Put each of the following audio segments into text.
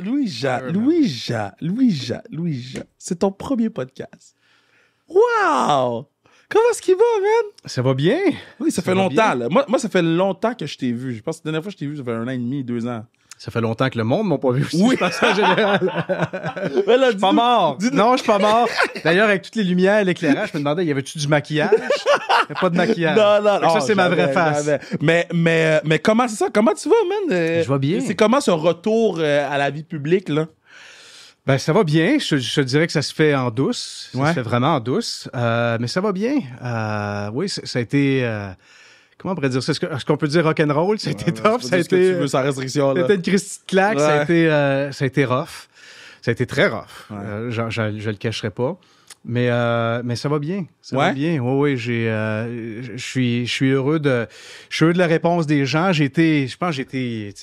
Louisa, Louisa, Louisa, Louisa, c'est ton premier podcast. Wow! Comment est-ce qu'il va, man? Ça va bien? Oui, ça, fait longtemps. Moi, moi, ça fait longtemps que je t'ai vu. Je pense que la dernière fois que je t'ai vu, ça fait un an et demi, deux ans. Ça fait longtemps que le monde m'a pas vu aussi. Oui. en général. Mais ben là, suis pas mort. Non, je suis pas mort. D'ailleurs, avec toutes les lumières, l'éclairage, je me demandais, y avait-tu du maquillage? pas de maquillage. Non, non, Ça, c'est ma vraie face. Mais, mais, euh, mais comment c'est ça? Comment tu vas, man? Euh, je vais bien. C'est comment ce retour euh, à la vie publique, là? Ben, ça va bien. Je, dirais que ça se fait en douce. Ça se fait vraiment en douce. mais ça va bien. oui, ça, a été... Euh, comment on pourrait dire ça? Est-ce qu'on peut dire rock'n'roll? Ça a été tough. Ça a été. Tu veux, sans restriction, là. Ça une crise claque. Ça, a été, euh, ça a été rough. Ça a été très rough. Ouais. Euh, je, ne le cacherai pas. Mais, euh, mais ça va bien. Ça va bien. Oui, oui, euh, je suis, je suis heureux de, je suis heureux de la réponse des gens. J'ai été, je pense, j'ai été,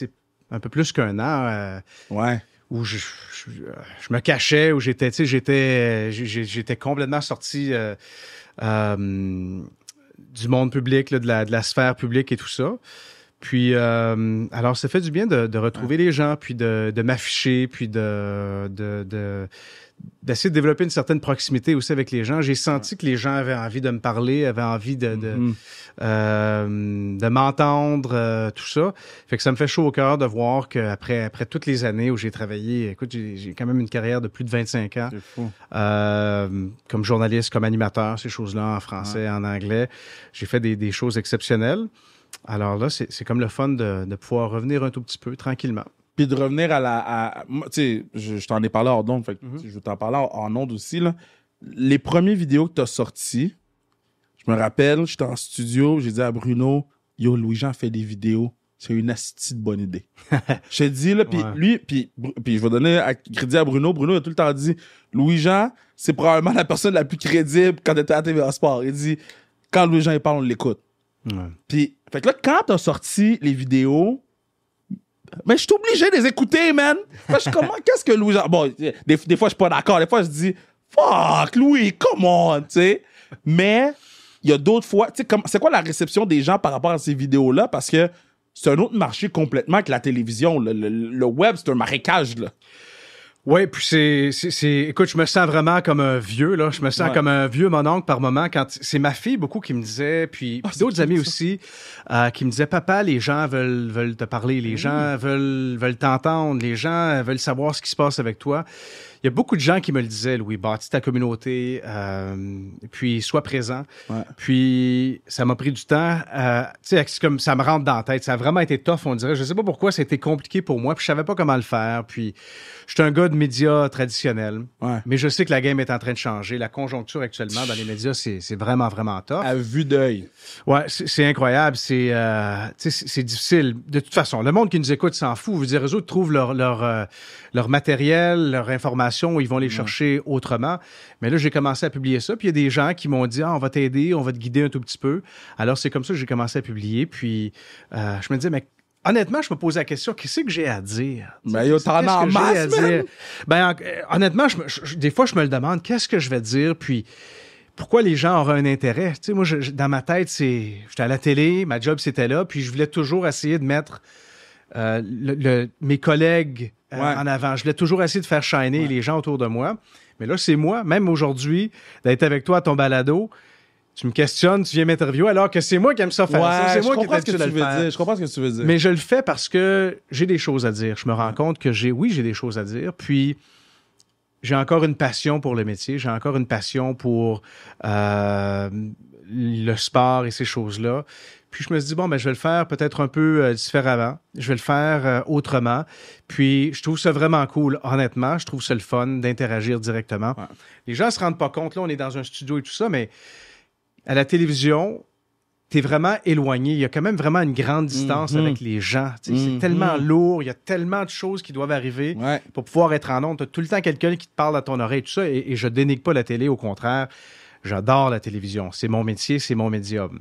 un peu plus qu'un an. ouais où je, je, me cachais, où j'étais, j'étais, j'étais complètement sorti. euh, du monde public, de, la, de, la, sphère publique et tout ça. Puis, euh, alors, ça fait du bien de, retrouver les gens, puis de, m'afficher, puis de, d'essayer de développer une certaine proximité aussi avec les gens. J'ai senti que les gens avaient envie de me parler, avaient envie de, de, mm-hmm. euh, m'entendre, euh, tout ça. Fait que ça me fait chaud au cœur de voir qu'après après toutes les années où j'ai travaillé, écoute, j'ai quand même une carrière de plus de 25 ans euh, comme journaliste, comme animateur, ces choses-là en français, en anglais. J'ai fait des, choses exceptionnelles. Alors là, c'est comme le fun de, de pouvoir revenir un tout petit peu tranquillement. Puis de revenir à la. tu sais, je, t'en ai parlé hors d'onde, mhm. je vais t'en parler en, ondes aussi. Les premières vidéos que tu as sorties, je me rappelle, j'étais en studio, j'ai dit à Bruno, Yo, Louis-Jean fait des vidéos. C'est une de bonne idée. je dit, là, puis lui, puis je vais donner à, crédit à Bruno. Bruno a tout le temps dit, Louis-Jean, c'est probablement la personne la plus crédible quand est à TVA Sport. Il dit, quand Louis-Jean parle, on l'écoute. Puis, fait que là, quand t'as sorti les vidéos, mais je suis obligé de les écouter, man. qu'est-ce que Louis... Bon, des, fois, je suis pas d'accord. Des fois, je dis, fuck, Louis, come on, tu sais. Mais il y a d'autres fois... Tu sais, c'est quoi la réception des gens par rapport à ces vidéos-là? Parce que c'est un autre marché complètement que la télévision. Le, le web, c'est un marécage, là. Oui, puis c'est, c'est, Écoute, je me sens vraiment comme un vieux, là. Je me sens comme un vieux mon oncle par moment. Quand... C'est ma fille beaucoup qui me disait, puis, ah, d'autres amis aussi, euh, qui me disaient Papa, les gens veulent, veulent te parler, les gens mmh. veulent, veulent t'entendre, les gens veulent savoir ce qui se passe avec toi. Il y a beaucoup de gens qui me le disaient, Louis, bâtis ta communauté, euh, puis sois présent. Puis ça m'a pris du temps. Euh, tu sais, comme ça me rentre dans la tête. Ça a vraiment été tough, on dirait. Je sais pas pourquoi, c'était compliqué pour moi, puis je savais pas comment le faire. Puis je suis un gars de médias traditionnels. Mais je sais que la game est en train de changer. La conjoncture actuellement dans les médias, c'est vraiment, vraiment top. À vue d'œil. Ouais, c'est incroyable. Euh, c'est c'est difficile. De toute façon, le monde qui nous écoute s'en fout. vous réseaux autres trouvent leur, euh, leur, matériel, leur information, ils vont les chercher autrement. Mais là, j'ai commencé à publier ça. Puis il y a des gens qui m'ont dit ah, on va t'aider, on va te guider un tout petit peu. Alors, c'est comme ça que j'ai commencé à publier. Puis euh, je me disais mais honnêtement, je me pose la question, qu'est-ce que j'ai à dire? Ben, a t'en as à dire? Ben, honnêtement, des fois, je me le demande, qu'est-ce que je vais dire, puis pourquoi les gens auraient un intérêt? Tu sais, moi, dans ma tête, c'est... J'étais à la télé, ma job, c'était là, puis je voulais toujours essayer de mettre euh, mes collègues euh, en avant. Je voulais toujours essayer de faire shiner les gens autour de moi. Mais là, c'est moi, même aujourd'hui, d'être avec toi à ton balado, tu me questionnes, tu viens m'interviewer alors que c'est moi qui aime ça faire ouais, C'est moi ce que tu veux dire. Je comprends ce que tu veux dire. Mais je le fais parce que j'ai des choses à dire. Je me rends compte que j'ai, oui, j'ai des choses à dire. Puis j'ai encore une passion pour le métier. J'ai encore une passion pour euh, le sport et ces choses-là. Puis je me suis dit, bon, ben, je vais le faire peut-être un peu euh, différemment. Je vais le faire euh, autrement. Puis je trouve ça vraiment cool, honnêtement. Je trouve ça le fun d'interagir directement. Les gens ne se rendent pas compte, là, on est dans un studio et tout ça, mais à la télévision, es vraiment éloigné. Il y a quand même vraiment une grande mm-hmm. distance avec les gens. C'est mm-hmm. tellement lourd, il y a tellement de choses qui doivent arriver pour pouvoir être en ondes. tout le temps quelqu'un qui te parle à ton oreille, tout ça. Et, et je dénigre pas la télé, au contraire. J'adore la télévision. C'est mon métier, c'est mon médium.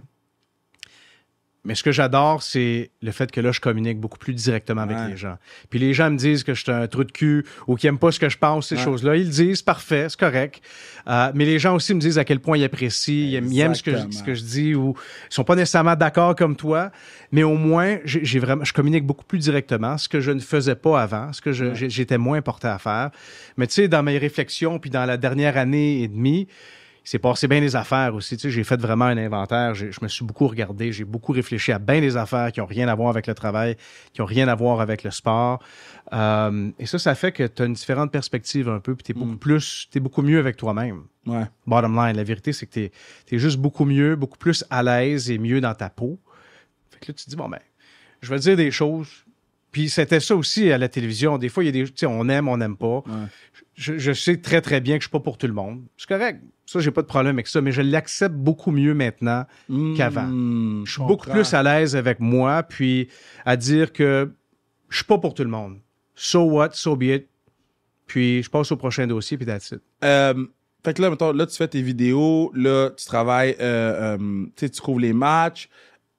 Mais ce que j'adore, c'est le fait que là, je communique beaucoup plus directement avec les gens. Puis les gens me disent que je suis un trou de cul ou qu'ils n'aiment pas ce que je pense, ces choses-là. Ils le disent, parfait, c'est correct. Euh, mais les gens aussi me disent à quel point ils apprécient, ils aiment, ce, que je, dis ou ils sont pas nécessairement d'accord comme toi. Mais au moins, j'ai vraiment, je communique beaucoup plus directement, ce que je ne faisais pas avant, ce que j'étais moins porté à faire. Mais tu sais, dans mes réflexions, puis dans la dernière année et demie, s'est passé bien des affaires aussi. Tu sais, j'ai fait vraiment un inventaire. Je me suis beaucoup regardé. J'ai beaucoup réfléchi à bien des affaires qui n'ont rien à voir avec le travail, qui n'ont rien à voir avec le sport. Euh, et ça, ça fait que tu as une différente perspective un peu. Puis tu es, beaucoup mm. plus, es beaucoup mieux avec toi-même. Ouais. Bottom line, la vérité, c'est que tu es, juste beaucoup mieux, beaucoup plus à l'aise et mieux dans ta peau. Fait que là, tu te dis, bon, ben, je vais dire des choses. Puis c'était ça aussi à la télévision. Des fois, il y a des. Tu sais, on aime, on n'aime pas. Je, je, sais très, très bien que je ne suis pas pour tout le monde. C'est correct. Ça, j'ai pas de problème avec ça, mais je l'accepte beaucoup mieux maintenant hmm, qu'avant. Je suis beaucoup plus à l'aise avec moi, puis à dire que je suis pas pour tout le monde. So what, so be it. Puis je passe au prochain dossier, puis that's it. Euh, fait que là, mettons, là, tu fais tes vidéos, là, tu travailles, euh, euh, tu trouves les matchs.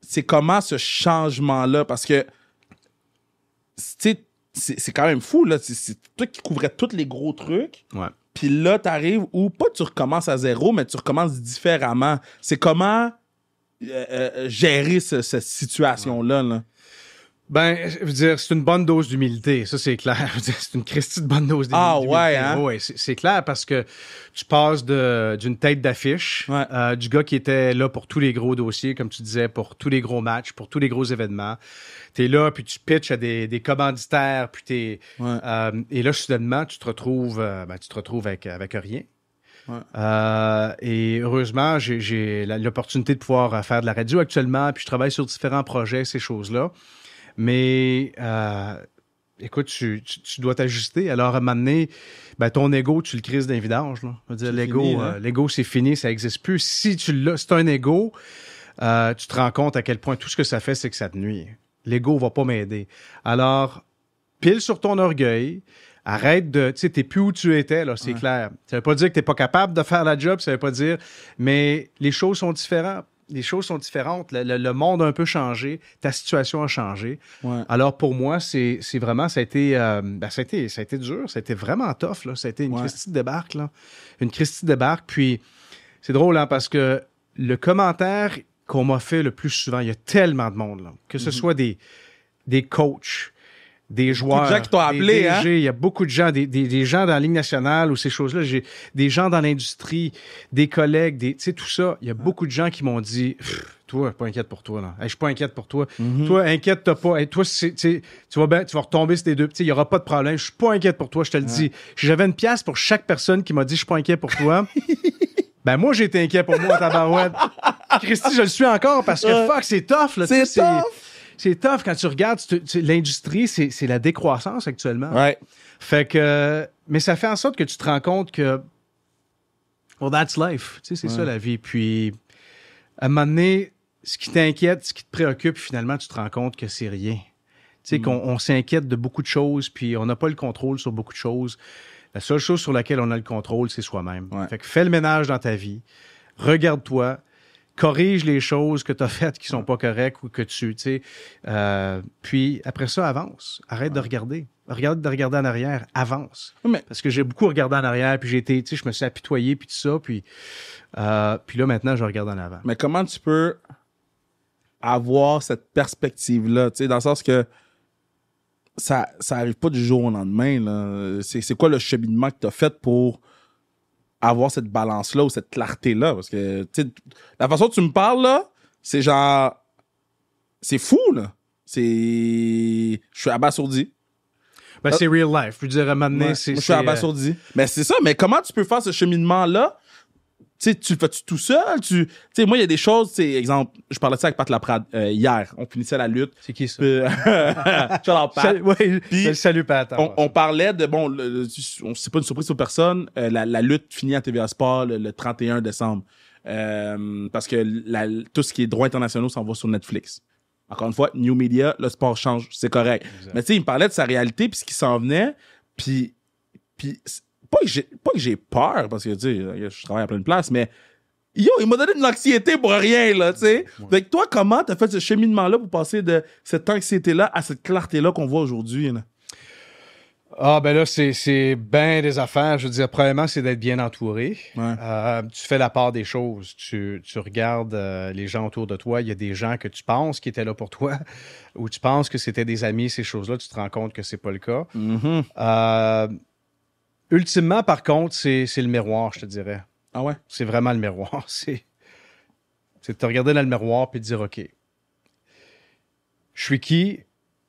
C'est comment ce changement-là? Parce que, c'est quand même fou, là. C'est toi qui couvrais tous les gros trucs. Ouais puis là, t'arrives où, pas tu recommences à zéro, mais tu recommences différemment. C'est comment euh, euh, gérer cette situation-là. là ben, je veux dire, c'est une bonne dose d'humilité, ça c'est clair. C'est une christie de bonne dose ah, d'humilité. Ah ouais, hein? c'est clair parce que tu passes d'une tête d'affiche euh, du gars qui était là pour tous les gros dossiers, comme tu disais, pour tous les gros matchs, pour tous les gros événements. Tu es là, puis tu pitches à des, commanditaires, puis t'es... Euh, et là, soudainement, tu te retrouves, euh, ben, tu te retrouves avec, rien. et heureusement, j'ai l'opportunité de pouvoir faire de la radio actuellement, puis je travaille sur différents projets, ces choses-là. Mais euh, écoute, tu, dois t'ajuster. Alors, à un moment donné, ben, ton ego, tu le crises d'un vidange. Hein? Euh, l'ego, c'est fini, ça n'existe plus. Si tu l'as, c'est un ego, euh, tu te rends compte à quel point tout ce que ça fait, c'est que ça te nuit. L'ego va pas m'aider. Alors, pile sur ton orgueil, arrête de, tu sais, t'es plus où tu étais, là, c'est clair. Ça veut pas dire que t'es pas capable de faire la job, ça veut pas dire, mais les choses sont différentes les choses sont différentes. Le, monde a un peu changé. Ta situation a changé. Alors, pour moi, c'est vraiment, euh, ben, ça a, été, ça, a été, dur. Ça a été vraiment tough. Là. Ça a été une Christie de débarque. Là. Une Christie de débarque. Puis, c'est drôle hein, parce que le commentaire qu'on m'a fait le plus souvent, il y a tellement de monde, que ce mm-hmm. soit des, des coachs, des joueurs. appelé, des DG, hein? Il y a beaucoup de gens, des, gens dans la Ligue nationale ou ces choses-là. J'ai des gens dans l'industrie, des collègues, des, tu sais, tout ça. Il y a ah. beaucoup de gens qui m'ont dit, toi, pas inquiète pour toi, là. je suis pas inquiète pour toi. Mm-hmm. Toi, inquiète-toi pas. toi, tu vas, ben, tu vas retomber sur tes deux. Il y aura pas de problème. Je suis pas inquiète pour toi, je te le dis. J'avais une pièce pour chaque personne qui m'a dit, je suis pas inquiète pour toi. Ben moi, j'étais inquiet pour moi ta tabarouette. Christy, je le suis encore parce que fuck, c'est tough. C'est tough c'est tough quand tu regardes l'industrie, c'est la décroissance actuellement. Fait que, mais ça fait en sorte que tu te rends compte que, well, that's life. c'est ça la vie. Puis, à un moment donné, ce qui t'inquiète, ce qui te préoccupe, finalement, tu te rends compte que c'est rien. Tu sais, mm. qu'on s'inquiète de beaucoup de choses, puis on n'a pas le contrôle sur beaucoup de choses. La seule chose sur laquelle on a le contrôle, c'est soi-même. Fait que fais le ménage dans ta vie, regarde-toi, corrige les choses que tu as faites qui sont pas correctes ou que tu, euh, puis après ça, avance. Arrête de regarder. Regarde de regarder en arrière, avance. Parce que j'ai beaucoup regardé en arrière, puis j'ai été, tu sais, je me suis apitoyé, puis tout ça, puis, euh, puis là, maintenant, je regarde en avant. Mais comment tu peux avoir cette perspective-là, tu sais, dans le sens que ça, ça arrive pas du jour au lendemain, C'est quoi le cheminement que tu as fait pour avoir cette balance-là ou cette clarté-là. Parce que, tu sais, la façon dont tu me parles, là, c'est genre. C'est fou, là. C'est. Je suis abasourdi. Ben, c'est real life. Je veux dire, à c'est. Je suis euh, abasourdi. Mais c'est ça, mais comment tu peux faire ce cheminement-là tu sais, fais tout seul? Tu sais, moi, il y a des choses, c'est exemple, je parlais de ça avec Pat Laprade euh, hier. On finissait la lutte. C'est qui ça? Euh, Pat. Salut, Pat. On, parlait de, bon, c'est pas une surprise pour personne. Euh, la, lutte finit à TVA Sport le, 31 décembre. parce que tout ce qui est droit international s'en va sur Netflix. Encore une fois, New Media, le sport change, c'est correct. Mais tu sais, il me parlait de sa réalité, puis ce qui s'en venait, puis, puis pas que j'ai, peur, parce que, tu sais, euh, je travaille à plein de places, mais yo, il m'a donné de l'anxiété pour rien, là, tu sais. Fait que toi, comment t'as fait ce cheminement-là pour passer de cette anxiété-là à cette clarté-là qu'on voit aujourd'hui, Ah, ben là, c'est, c'est bien des affaires. Je veux dire, premièrement, c'est d'être bien entouré. Euh, tu fais la part des choses. Tu, regardes euh, les gens autour de toi. Il y a des gens que tu penses qui étaient là pour toi ou tu penses que c'était des amis, ces choses-là. Tu te rends compte que c'est pas le cas. Mm-hmm. Ultimement, par contre, c'est le miroir, je te dirais. Ah ouais? C'est vraiment le miroir. C'est de te regarder dans le miroir puis te dire OK, je suis qui?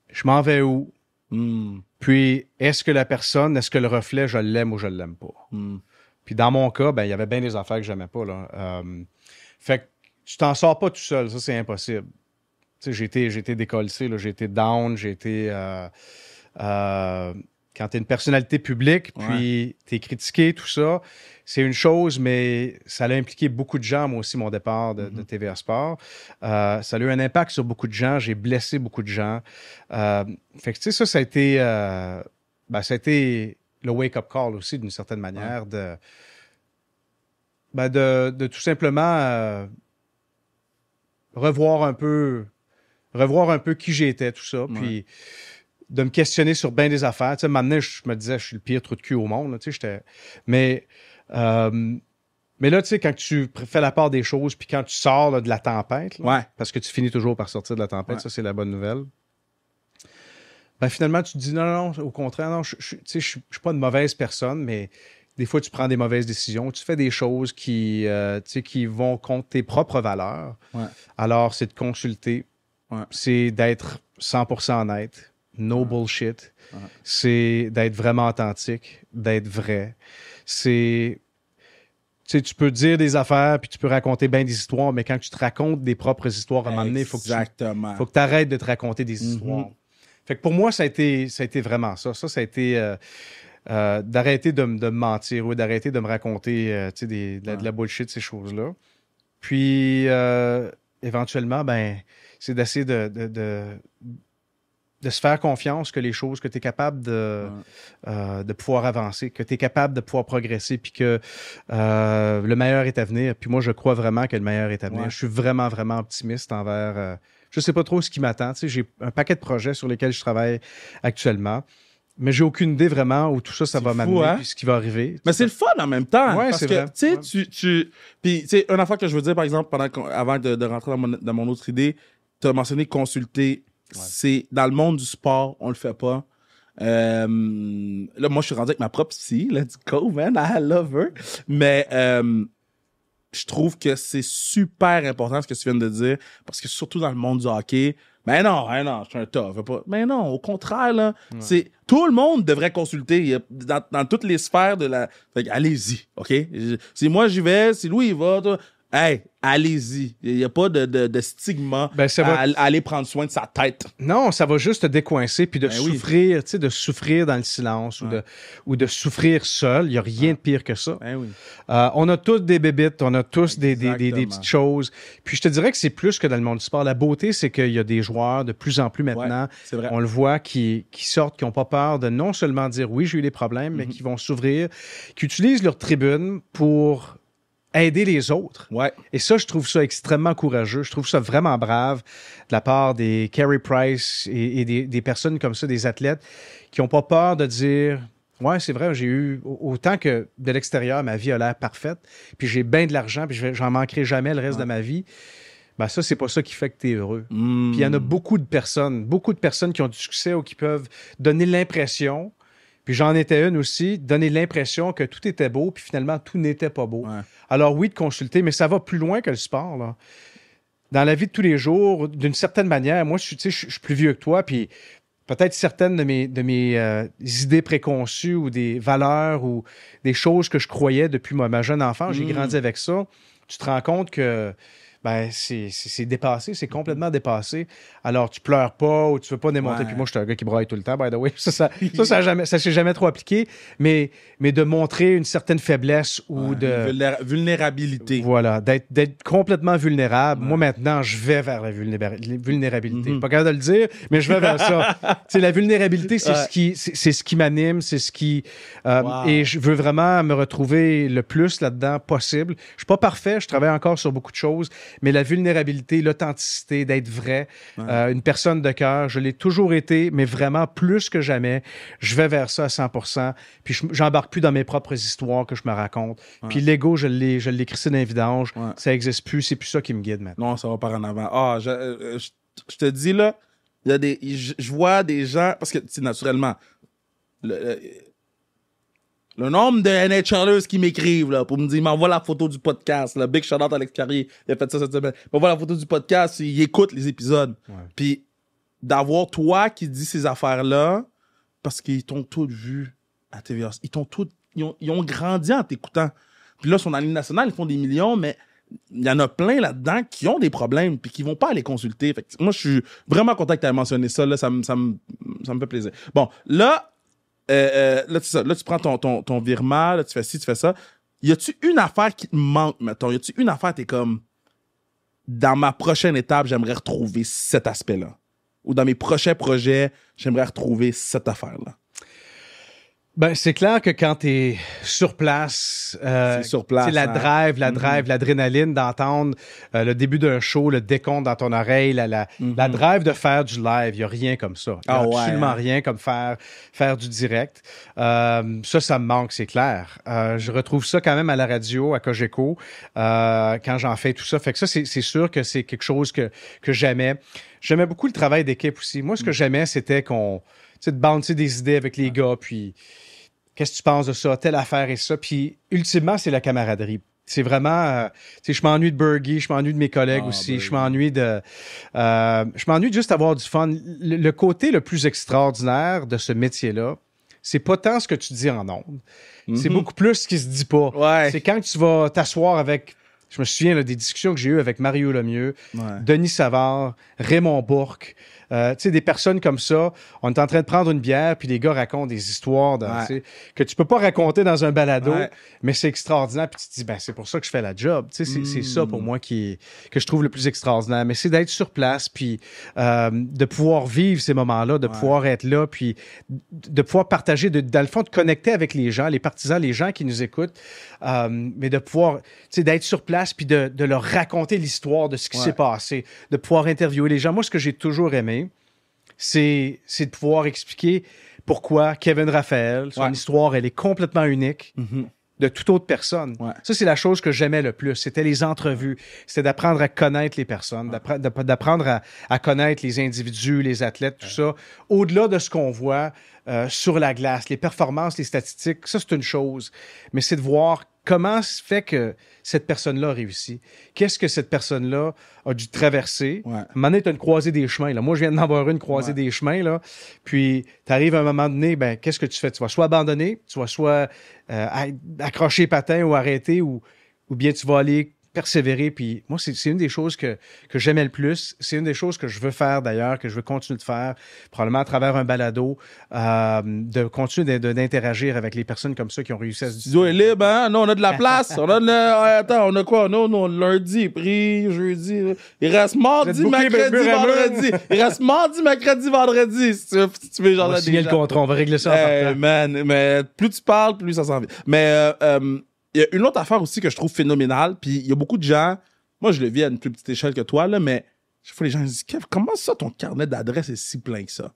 Je m'en vais où? Hmm. Puis, est-ce que la personne, est-ce que le reflet, je l'aime ou je l'aime pas? Hmm. Puis, dans mon cas, ben, il y avait bien des affaires que n'aimais pas. Euh, fait que tu t'en sors pas tout seul, ça, c'est impossible. Tu sais, j'ai été, j'ai j'ai été down, j'ai été. Euh, euh, quand tu es une personnalité publique, puis tu es critiqué, tout ça, c'est une chose, mais ça a impliqué beaucoup de gens, moi aussi, mon départ de, mm-hmm. TVA Sport. Euh, ça a eu un impact sur beaucoup de gens, j'ai blessé beaucoup de gens. Euh, fait que, tu sais, ça, ça a été, euh, ben, ça a été le wake-up call aussi, d'une certaine manière, ben, de, de, tout simplement revoir un peu revoir un peu qui j'étais, tout ça. Puis, de me questionner sur bien des affaires. Tu sais, maintenant, je me disais, je suis le pire trou de cul au monde. mais, euh, mais là, tu sais, quand tu fais la part des choses, puis quand tu sors de la tempête, ouais. parce que tu finis toujours par sortir de la tempête, ça, c'est la bonne nouvelle. Ben, finalement, tu te dis, non, non, au contraire, non, je, ne suis pas une mauvaise personne, mais des fois, tu prends des mauvaises décisions, tu fais des choses qui, euh, qui vont contre tes propres valeurs. Alors, c'est de consulter, c'est d'être 100% honnête, no uh-huh. bullshit. Uh-huh. C'est d'être vraiment authentique, d'être vrai. C'est. Tu sais, tu peux dire des affaires, puis tu peux raconter bien des histoires, mais quand tu te racontes des propres histoires à un moment donné, il faut que tu arrêtes de te raconter des mm-hmm. histoires. Fait que pour moi, ça a été, ça a été vraiment ça. Ça, ça a été. Euh, euh, d'arrêter de, me mentir ou d'arrêter de me raconter euh, de, la, bullshit, ces choses-là. Puis, éventuellement, ben, c'est d'essayer de, de se faire confiance que les choses, que tu es capable de, euh, de pouvoir avancer, que tu es capable de pouvoir progresser, puis que euh, le meilleur est à venir. Puis moi, je crois vraiment que le meilleur est à venir. Je suis vraiment, vraiment optimiste envers. Euh, je ne sais pas trop ce qui m'attend. Tu j'ai un paquet de projets sur lesquels je travaille actuellement. Mais j'ai aucune idée vraiment où tout ça, ça va m'amener, hein? puis ce qui va arriver. Mais c'est le fun en même temps. parce que, vrai. Tu, Puis, tu sais, une affaire que je veux dire, par exemple, pendant avant de, rentrer dans mon, dans mon autre idée, tu as mentionné consulter c'est dans le monde du sport, on le fait pas. Euh, là, moi, je suis rendu avec ma propre psy. Let's go, man. I love her. Mais euh, je trouve que c'est super important ce que tu viens de dire parce que surtout dans le monde du hockey, mais ben non, hein, non, je suis un tough. Mais non, au contraire, là, c'est tout le monde devrait consulter dans, toutes les sphères de la. Allez-y, OK? Si moi j'y vais, si Louis il va, toi, hey, allez-y. Il n'y a pas de, de, de stigma ben, à, aller prendre soin de sa tête. Non, ça va juste te décoincer puis de ben souffrir, tu sais, de souffrir dans le silence ou, de, ou de souffrir seul. Il n'y a rien de pire que ça. Ben euh, on a tous des bébites, on a tous des, des, des, petites choses. Puis je te dirais que c'est plus que dans le monde du sport. La beauté, c'est qu'il y a des joueurs de plus en plus maintenant, on le voit, qui, qui sortent, qui n'ont pas peur de non seulement dire oui, j'ai eu des problèmes, mais mm-hmm. qui vont s'ouvrir, qui utilisent leur tribune pour aider les autres. Ouais. Et ça, je trouve ça extrêmement courageux. Je trouve ça vraiment brave de la part des Carey Price et, des, personnes comme ça, des athlètes, qui n'ont pas peur de dire Ouais, c'est vrai, j'ai eu autant que de l'extérieur, ma vie a l'air parfaite, puis j'ai bien de l'argent, puis j'en manquerai jamais le reste de ma vie. Ben ça, c'est pas ça qui fait que tu es heureux. Hmm. Puis il y en a beaucoup de personnes, beaucoup de personnes qui ont du succès ou qui peuvent donner l'impression puis j'en étais une aussi, donner l'impression que tout était beau, puis finalement, tout n'était pas beau. Alors oui, de consulter, mais ça va plus loin que le sport. Là. Dans la vie de tous les jours, d'une certaine manière, moi, je, je suis plus vieux que toi, puis peut-être certaines de mes, de mes euh, idées préconçues ou des valeurs ou des choses que je croyais depuis ma, jeune enfance, j'ai mm. grandi avec ça, tu te rends compte que ben, c'est dépassé, c'est complètement dépassé. Alors tu pleures pas ou tu veux pas démonter. Puis moi, je suis un gars qui braille tout le temps, by the way. Ça, ça, ça, s'est jamais trop appliqué. Mais, mais de montrer une certaine faiblesse ou de. Vulnérabilité. Voilà, d'être complètement vulnérable. Moi, maintenant, je vais vers la vulnérabilité. ne mm-hmm. suis Pas capable de le dire, mais je vais vers ça. la vulnérabilité, c'est ce qui, c'est ce qui m'anime, c'est ce qui. Euh, et je veux vraiment me retrouver le plus là-dedans possible. Je suis pas parfait, je travaille encore sur beaucoup de choses, mais la vulnérabilité, l'authenticité, d'être vrai, euh, une personne de cœur, je l'ai toujours été, mais vraiment plus que jamais, je vais vers ça à 100%, puis je, j'embarque plus dans mes propres histoires que je me raconte. Puis l'ego, je l'ai, je l'ai crissé dans ça existe plus, c'est plus ça qui me guide maintenant. Non, ça va par en avant. Ah, je, euh, euh, je, te dis là, il y a des, je, vois des gens, parce que, tu sais, naturellement, le le nombre de NHLers qui m'écrivent là, pour me dire, m'envoie la photo du podcast. Là. Big shout out Alex Carrier, il a fait ça cette semaine. M'envoie la photo du podcast, Ils écoute les épisodes. Puis d'avoir toi qui dis ces affaires-là, parce qu'ils t'ont toutes vu à TVA. Ils t'ont toutes, ils ont, grandi en t'écoutant. Puis là, son sont ligne nationale, ils font des millions, mais il y en a plein là-dedans qui ont des problèmes puis qui vont pas aller consulter. moi, je suis vraiment content que tu aies mentionné ça. Là, ça, me, ça, me, ça me fait plaisir. Bon, là, euh, euh, là, tu, là, tu prends ton, ton, ton virement, là, tu fais ci, tu fais ça. Y a-tu une affaire qui te manque, mettons? Y a-tu une affaire, t'es comme, dans ma prochaine étape, j'aimerais retrouver cet aspect-là? Ou dans mes prochains projets, j'aimerais retrouver cette affaire-là? Ben, c'est clair que quand tu es sur place, euh, c'est sur place, la hein. drive, la mm-hmm. drive, l'adrénaline d'entendre euh, le début d'un show, le décompte dans ton oreille, la, la, mm-hmm. drive de faire du live, il n'y a rien comme ça. Ah absolument hein. rien comme faire, faire du direct. Euh, ça, ça me manque, c'est clair. je retrouve ça quand même à la radio, à Cogeco, quand j'en fais tout ça. Fait que ça, c'est, sûr que c'est quelque chose que, que j'aimais. J'aimais beaucoup le travail d'équipe aussi. Moi, ce que mm. j'aimais, c'était qu'on, de bouncer des idées avec les gars, puis qu'est-ce que tu penses de ça, telle affaire et ça. Puis ultimement, c'est la camaraderie. C'est vraiment, euh, tu je m'ennuie de Bergie, je m'ennuie de mes collègues ah, aussi, je m'ennuie de, euh, je m'ennuie juste d'avoir du fun. Le, côté le plus extraordinaire de ce métier-là, c'est pas tant ce que tu dis en ondes, c'est mm-hmm. beaucoup plus ce qui se dit pas. C'est quand tu vas t'asseoir avec je me souviens des discussions que j'ai eues avec Mario Lemieux, Denis Savard, Raymond Bourque, euh, tu sais, des personnes comme ça, on est en train de prendre une bière, puis les gars racontent des histoires que tu peux pas raconter dans un balado, mais c'est extraordinaire. Puis tu te dis, ben, c'est pour ça que je fais la job. Tu sais, c'est ça pour hmm. moi qui que je trouve le plus extraordinaire. Mais c'est d'être sur place, puis euh, de pouvoir vivre ces moments-là, de pouvoir être là, puis de pouvoir partager, de, dans le fond, de connecter avec les gens, les partisans, les gens qui nous écoutent, euh, mais de pouvoir, tu sais, d'être sur place, puis de leur raconter l'histoire de ce qui s'est passé, de pouvoir interviewer les gens. Moi, ce que j'ai toujours aimé, c'est de pouvoir expliquer pourquoi Kevin Raphaël, son histoire, elle est complètement unique. Mm-hmm. De toute autre personne. Ça, c'est la chose que j'aimais le plus. C'était les entrevues. C'était d'apprendre à connaître les personnes, d'apprendre à, connaître les individus, les athlètes, tout ça. Au-delà de ce qu'on voit euh, sur la glace, les performances, les statistiques, ça, c'est une chose. Mais c'est de voir comment fait que cette personne-là réussi? Qu'est-ce que cette personne-là a dû traverser? Manette À un moment tu as une croisée des chemins. Là. Moi, je viens d'en avoir une croisée des chemins. Là. Puis, tu arrives à un moment donné, ben, qu'est-ce que tu fais? Tu vas soit abandonner, tu vas soit euh, accrocher patin ou arrêter, ou, ou bien tu vas aller persévérer. Puis moi, c'est une des choses que, que j'aimais le plus. C'est une des choses que je veux faire d'ailleurs, que je veux continuer de faire, probablement à travers un balado, euh, de continuer d'interagir avec les personnes comme ça qui ont réussi à se dire. est libre, hein? Non, on a de la place. on a Attends, on a quoi? Non, non, lundi, pris, jeudi. Il reste mardi, mercredi, vendredi. Il reste mardi, mercredi, vendredi. Si tu veux, genre on va le on va régler ça. man, mais plus tu parles, plus ça s'en vient. Mais, euh, euh il y a une autre affaire aussi que je trouve phénoménale, puis il y a beaucoup de gens, moi je le vis à une plus petite échelle que toi, là, mais je fois les gens disent Comment ça ton carnet d'adresse est si plein que ça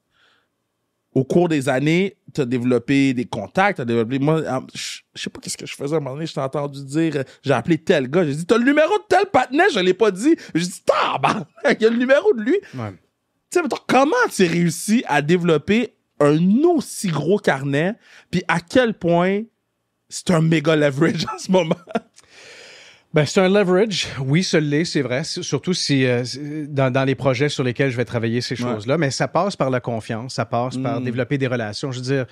Au cours des années, tu as développé des contacts, tu as développé. Moi, je sais pas qu'est-ce que je faisais à un moment donné, je t'ai entendu dire euh, J'ai appelé tel gars, j'ai dit T'as le numéro de tel patinet, je l'ai pas dit. J'ai dit T'as le numéro de lui. Tu sais, comment tu réussi à développer un aussi gros carnet, puis à quel point c'est un méga leverage en ce moment. Ben, c'est un leverage, oui, ce l'est, c'est vrai, surtout si euh, dans, les projets sur lesquels je vais travailler ces choses-là, mais ça passe par la confiance, ça passe par mm. développer des relations. Je veux dire,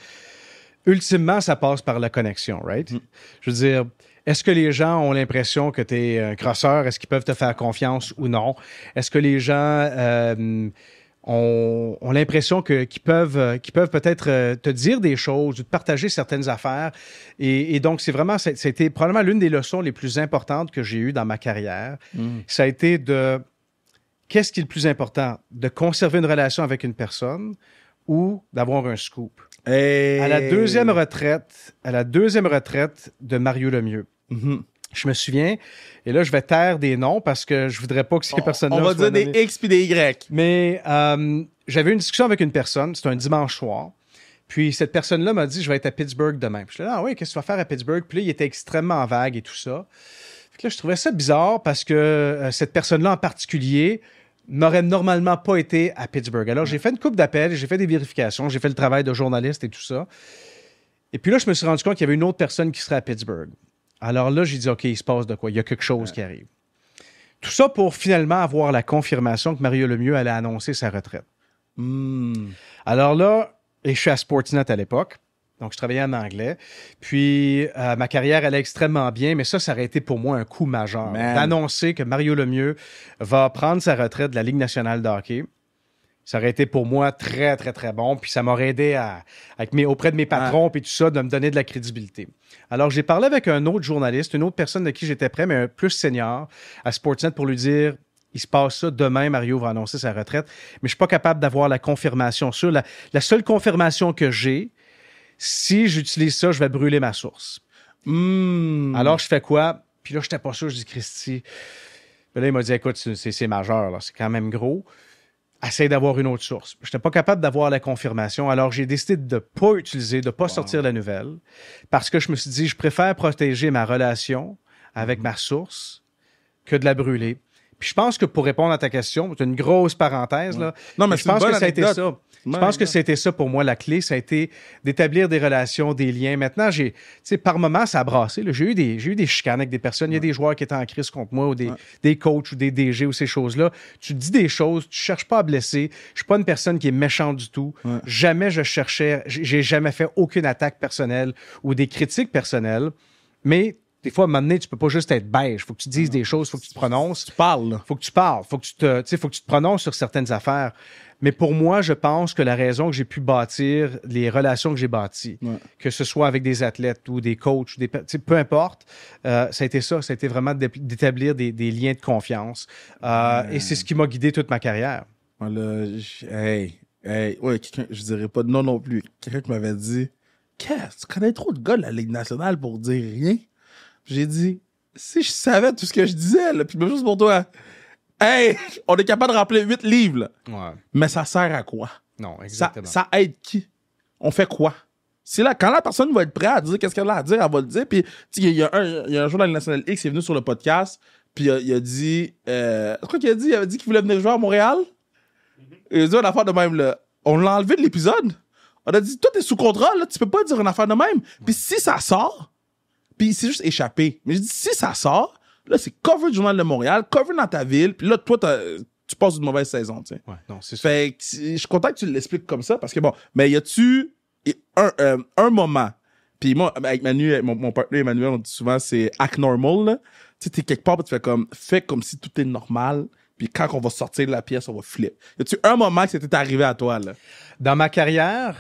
ultimement, ça passe par la connexion, right? Mm. Je veux dire, est-ce que les gens ont l'impression que tu es un crosseur? Est-ce qu'ils peuvent te faire confiance ou non? Est-ce que les gens... Euh, ont, l'impression que, qu'ils peuvent, euh, peuvent peut-être euh, te dire des choses ou te partager certaines affaires. Et, donc, c'est vraiment, c'était probablement l'une des leçons les plus importantes que j'ai eues dans ma carrière. Mm. Ça a été de, qu'est-ce qui est le plus important? De conserver une relation avec une personne ou d'avoir un scoop? À la deuxième retraite, à la deuxième retraite de Mario Lemieux. Mm-hmm. Je me souviens. Et là, je vais taire des noms parce que je voudrais pas que ces personnes-là. On va dire des X puis des Y. Mais euh, j'avais une discussion avec une personne. C'était un dimanche soir. Puis cette personne-là m'a dit Je vais être à Pittsburgh demain. je lui ai dit Ah oui, qu'est-ce que tu vas faire à Pittsburgh Puis là, il était extrêmement vague et tout ça. que là, je trouvais ça bizarre parce que euh, cette personne-là en particulier n'aurait normalement pas été à Pittsburgh. Alors, j'ai fait une coupe d'appels, j'ai fait des vérifications, j'ai fait le travail de journaliste et tout ça. Et puis là, je me suis rendu compte qu'il y avait une autre personne qui serait à Pittsburgh. Alors là, j'ai dit, OK, il se passe de quoi? Il y a quelque chose qui arrive. Tout ça pour finalement avoir la confirmation que Mario Lemieux allait annoncer sa retraite. Hmm. Alors là, et je suis à Sportsnet à l'époque. Donc, je travaillais en anglais. Puis, euh, ma carrière allait extrêmement bien, mais ça, ça aurait été pour moi un coup majeur. D'annoncer que Mario Lemieux va prendre sa retraite de la Ligue nationale de hockey. Ça aurait été pour moi très, très, très bon. Puis ça m'aurait aidé avec mes, auprès de mes patrons et tout ça, de me donner de la crédibilité. Alors, j'ai parlé avec un autre journaliste, une autre personne de qui j'étais prêt, mais un plus senior, à Sportsnet pour lui dire il se passe ça. Demain, Mario va annoncer sa retraite. Mais je ne suis pas capable d'avoir la confirmation sur. La, seule confirmation que j'ai, si j'utilise ça, je vais brûler ma source. Hmm. Alors, je fais quoi? Puis là, je n'étais pas sûr. Je dis, Christy. Mais là, il m'a dit, écoute, c'est majeur, c'est quand même gros essaye d'avoir une autre source. Je n'étais pas capable d'avoir la confirmation, alors j'ai décidé de ne pas utiliser, de ne pas sortir la nouvelle, parce que je me suis dit, je préfère protéger ma relation avec mhm. ma source que de la brûler. Puis je pense que pour répondre à ta question, c'est une grosse parenthèse, là, non, mais, je pense que ça a été ça. Je pense que c'était ça pour moi la clé, ça a été d'établir des relations, des liens. Maintenant, j'ai, par moments, ça a brassé. J'ai eu des, j'ai eu des chicanes avec des personnes. Il y a des joueurs qui étaient en crise contre moi ou des, des coachs ou des DG ou ces choses-là. Tu dis des choses, tu cherches pas à blesser. Je suis pas une personne qui est méchante du tout. Jamais je cherchais, j'ai jamais fait aucune attaque personnelle ou des critiques personnelles. Mais des fois, à un moment donné, tu peux pas juste être beige. Faut que tu dises des choses, il faut que tu te prononces. Tu parles. Il Faut que tu parles. Faut que tu te, faut que tu te prononces sur certaines affaires. Mais pour moi, je pense que la raison que j'ai pu bâtir, les relations que j'ai bâties, que ce soit avec des athlètes ou des coachs, peu importe, euh, ça a été ça. Ça a été vraiment d'établir des, liens de confiance. Euh, et c'est ce qui m'a guidé toute ma carrière. hey, je dirais pas non non plus. Quelqu'un qui m'avait dit, qu'est-ce, tu connais trop de gars de la Ligue nationale pour dire rien? J'ai dit, si je savais tout ce que je disais, là, puis même chose pour toi, hey, on est capable de remplir huit livres, mais ça sert à quoi? Non, exactement. Ça, aide qui? On fait quoi? C'est là, quand la personne va être prête à dire qu'est-ce qu'elle a à dire, elle va le dire. Puis, il y, a un, jour dans le national X qui est venu sur le podcast, puis il a, dit, euh, je crois qu'il a dit, il avait dit qu'il voulait venir jouer à Montréal. Mm-hmm. Il a dit une affaire de même, là. On l'a enlevé de l'épisode. On a dit, toi, t'es sous contrôle, là, tu peux pas dire une affaire de même. Puis si ça sort, puis c'est juste échappé. Mais je dis, si ça sort, là, c'est cover du Journal de Montréal, cover dans ta ville, puis là, toi, tu passes une mauvaise saison, tu sais. Ouais, non, c'est Fait que je suis content que tu l'expliques comme ça, parce que bon, mais y a-tu un, euh, un moment, puis moi, avec Manu, euh, mon, partenaire Emmanuel, on dit souvent, c'est act normal, là. Tu sais, t'es quelque part, tu fais comme, fais comme si tout est normal, puis quand on va sortir de la pièce, on va flip. Y a-tu un moment que c'était arrivé à toi, là? Dans ma carrière,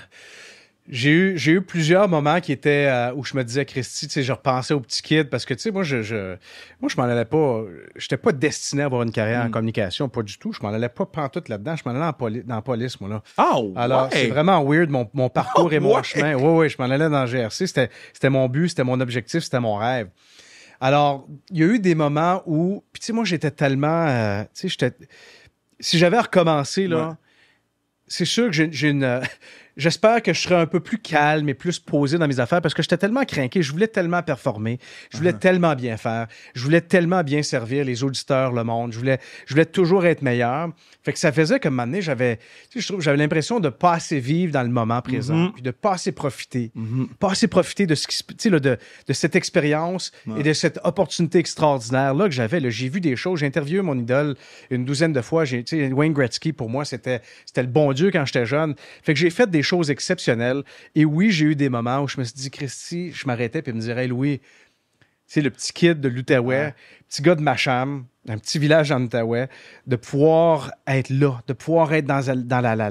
j'ai eu, j'ai eu plusieurs moments qui étaient euh, où je me disais, Christy, tu sais, je repensais au petit kid parce que, tu sais, moi, je, je, moi, je m'en allais pas, j'étais pas destiné à avoir une carrière en mm. communication, pas du tout. Je m'en allais pas pantoute là-dedans. Je m'en allais dans la police, moi, là. Ah, Alors, c'est vraiment weird, mon, parcours et mon chemin. Oui, oui, je m'en allais dans le GRC. C'était, c'était mon but, c'était mon objectif, c'était mon rêve. Alors, il y a eu des moments où, puis tu sais, moi, j'étais tellement, euh, tu sais, j'étais, si j'avais recommencé, là, c'est sûr que j'ai une, J'espère que je serai un peu plus calme et plus posé dans mes affaires parce que j'étais tellement craqué, je voulais tellement performer, je voulais uh-huh. tellement bien faire, je voulais tellement bien servir les auditeurs, le monde, je voulais, je voulais toujours être meilleur. Fait que ça faisait que maintenant j'avais, tu sais, j'avais l'impression de pas assez vivre dans le moment présent, mm-hmm. puis de pas assez profiter, mm-hmm. pas assez profiter de ce tu sais, là, de, de, cette expérience et de cette opportunité extraordinaire là que j'avais. j'ai vu des choses, j'ai interviewé mon idole une douzaine de fois. J'ai, tu Wayne Gretzky pour moi c'était, c'était le bon Dieu quand j'étais jeune. Fait que j'ai fait des chose exceptionnelles. Et oui, j'ai eu des moments où je me suis dit, Christy, je m'arrêtais et me dirais, Louis, sais, le petit kid de l'Outaouais, petit gars de Macham, un petit village en Outaouais, de pouvoir être là, de pouvoir être dans, dans, la,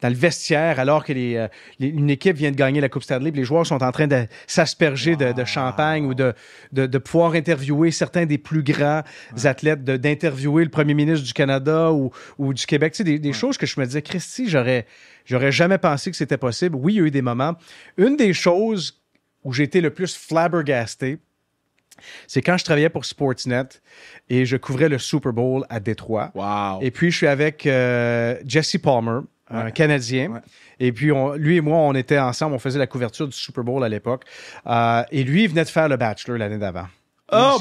dans le vestiaire alors que euh, les, une équipe vient de gagner la Coupe Stanley, les joueurs sont en train de s'asperger de, champagne ou de, de, pouvoir interviewer certains des plus grands athlètes, d'interviewer le premier ministre du Canada ou, du Québec. Tu des, choses que je me disais, Christy, j'aurais, j'aurais jamais pensé que c'était possible. Oui, il y a eu des moments. Une des choses où j'étais le plus flabbergasté, c'est quand je travaillais pour Sportsnet et je couvrais le Super Bowl à Détroit. Et puis, je suis avec euh, Jesse Palmer, un Canadien. Et puis, lui et moi, on était ensemble, on faisait la couverture du Super Bowl à l'époque. Euh, et lui, il venait de faire le Bachelor l'année d'avant. Oh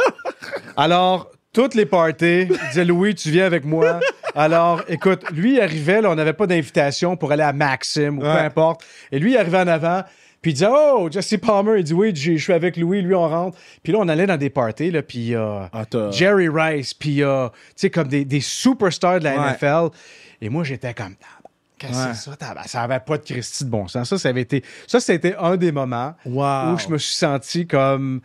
Alors, toutes les parties, il disait Louis, tu viens avec moi. Alors, écoute, lui, arrivait, on n'avait pas d'invitation pour aller à Maxime ou peu importe. Et lui, il arrivait en avant. Puis il disait Oh, Jesse Palmer. Il dit Oui, je suis avec Louis, lui, on rentre. Puis là, on allait dans des parties, là, puis euh, ah, Jerry Rice, puis euh, tu sais, comme des, superstars de la NFL. Et moi, j'étais comme Qu'est-ce que c'est ça? Ça n'avait pas de Christy de bon sens. Ça, ça avait été. Ça, c'était un des moments où je me suis senti comme.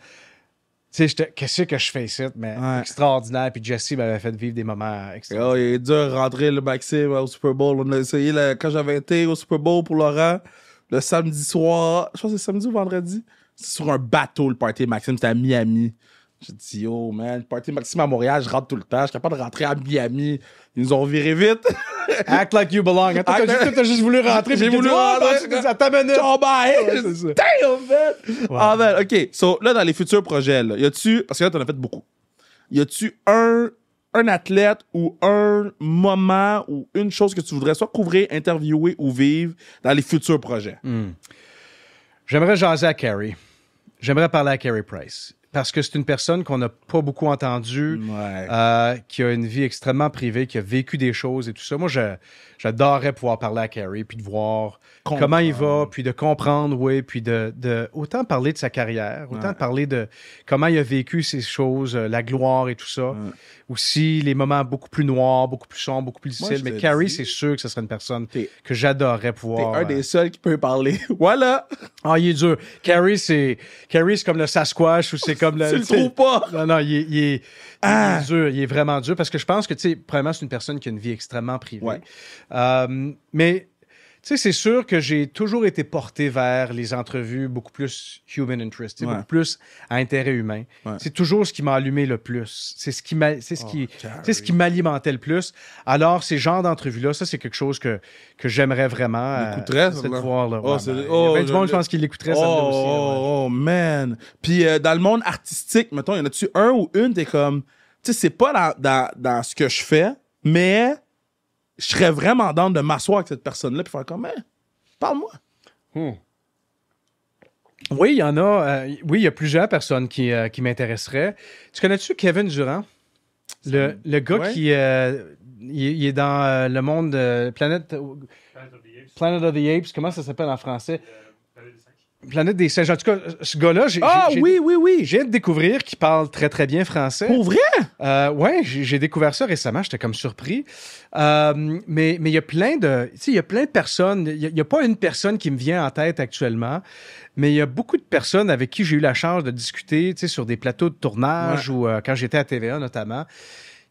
Tu sais, qu'est-ce que je fais ici? Mais extraordinaire. Puis Jesse m'avait fait vivre des moments oh, extraordinaires. il est dur de rentrer le Maxime au Super Bowl. On a essayé quand j'avais été au Super Bowl pour Laurent le samedi soir, je pense que c'est samedi ou vendredi, sur un bateau le party Maxime, c'était à Miami. J'ai dit, oh man, le party Maxime à Montréal, je rentre tout le temps, je suis capable de rentrer à Miami. Ils nous ont viré vite. Act like you belong. Attends, t'as juste, juste voulu rentrer. J'ai voulu oh, rentrer. Ben, attends minute. bye. Damn, man. Ah, man. OK. So, là, dans les futurs projets, là, y a-tu, parce que là, t'en as fait beaucoup, y a-tu un un athlète ou un moment ou une chose que tu voudrais soit couvrir, interviewer ou vivre dans les futurs projets? Hmm. J'aimerais jaser à Carrie. J'aimerais parler à Carrie Price parce que c'est une personne qu'on n'a pas beaucoup entendue, euh, qui a une vie extrêmement privée, qui a vécu des choses et tout ça. Moi, j'adorerais pouvoir parler à Carrie, puis de voir comment il va, puis de comprendre, oui, puis de, autant parler de sa carrière, autant parler de comment il a vécu ces choses, euh, la gloire et tout ça. Aussi, les moments beaucoup plus noirs, beaucoup plus sombres, beaucoup plus difficiles. Mais Carrie, c'est sûr que ce serait une personne que j'adorerais pouvoir. T'es un des euh, seuls qui peut parler. voilà! Ah, il est dur. Carrie, c'est Carrie, c'est comme le Sasquatch ou c'est tu le trouves pas. Non, non, il est, il est, ah! dur. Il est vraiment dur parce que je pense que, tu sais, vraiment, c'est une personne qui a une vie extrêmement privée. Euh, mais tu sais, c'est sûr que j'ai toujours été porté vers les entrevues beaucoup plus human interest, beaucoup plus à intérêt humain. C'est toujours ce qui m'a allumé le plus. C'est ce qui c'est ce oh, qui, c'est ce qui m'alimentait le plus. Alors, ces genres d'entrevues-là, ça, c'est quelque chose que, que j'aimerais vraiment. euh, cette voir-là. Oh, ouais, ben, oh, du monde, je pense qu'il l'écouterait, ça oh, aussi. Oh, man. Puis, euh, dans le monde artistique, mettons, y en a-tu un ou une, t'es comme, tu sais, c'est pas dans, dans, dans ce que je fais, mais je serais vraiment dans de m'asseoir avec cette personne-là et faire comme, hein, parle-moi. Hmm. Oui, il y en a. Euh, oui, il y a plusieurs personnes qui, euh, qui m'intéresseraient. Tu connais-tu Kevin Durant? Le, le gars qui euh, est dans le monde de Planet, of the Apes. comment ça s'appelle en français? Planète des singes. En tout cas, ce gars-là, j'ai. Ah oui, oui, oui. J'ai découvert de découvrir qu'il parle très, très bien français. Pour vrai? Euh, ouais, j'ai découvert ça récemment. J'étais comme surpris. Euh, mais il y a plein de. Tu sais, il y a plein de personnes. Il n'y a, pas une personne qui me vient en tête actuellement, mais il y a beaucoup de personnes avec qui j'ai eu la chance de discuter, tu sais, sur des plateaux de tournage ou euh, quand j'étais à TVA notamment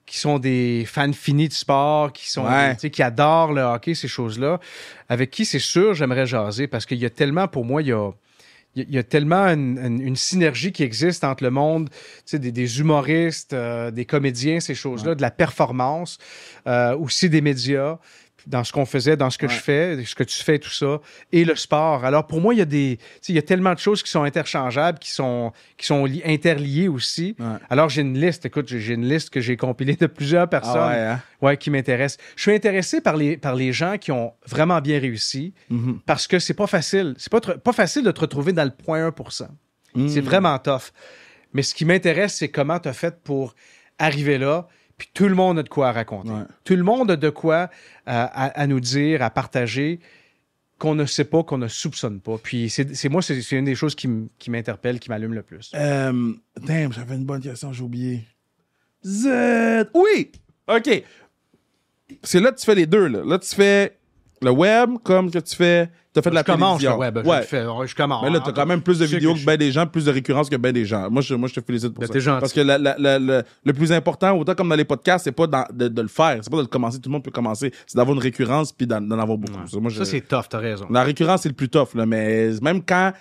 qui sont des fans finis de sport, qui sont qui adorent le hockey, ces choses-là, avec qui c'est sûr j'aimerais jaser parce qu'il y a tellement pour moi il y a il y a tellement une, synergie qui existe entre le monde des, des humoristes, euh, des comédiens, ces choses-là, de la performance, euh, aussi des médias dans ce qu'on faisait, dans ce que je fais, ce que tu fais, tout ça, et le sport. Alors pour moi, il y a des, il y a tellement de choses qui sont interchangeables, qui sont, qui sont interliées aussi. Alors j'ai une liste, écoute, j'ai une liste que j'ai compilée de plusieurs ah personnes, hein? ouais, qui m'intéressent. Je suis intéressé par les, par les gens qui ont vraiment bien réussi, mm-hmm. parce que c'est pas facile, c'est pas, pas facile de te retrouver dans le point 1%. C'est mm. vraiment tough. Mais ce qui m'intéresse, c'est comment tu as fait pour arriver là puis tout le monde a de quoi raconter. Tout le monde a de quoi euh, à, nous dire, à partager qu'on ne sait pas, qu'on ne soupçonne pas. Puis c'est moi, c'est une des choses qui m'interpelle, qui m'allume le plus. Euh, damn, j'avais une bonne question, j'ai oublié. Z... Oui! OK. C'est là que tu fais les deux. Là, là tu fais le web comme que tu fais. T'as fait de la je Commence, le web. Je, commence. Mais là, t'as quand même plus de vidéos que, ben des gens, plus de récurrence que ben des gens. Moi, je, moi, je te félicite pour ben, ça. Parce que le plus important, autant comme dans les podcasts, c'est pas de, le faire, c'est pas de le commencer. Tout le monde peut commencer. C'est d'avoir une récurrence puis d'en avoir beaucoup. Ça, c'est tough, t'as raison. La récurrence, c'est le plus tough, là. Mais même quand,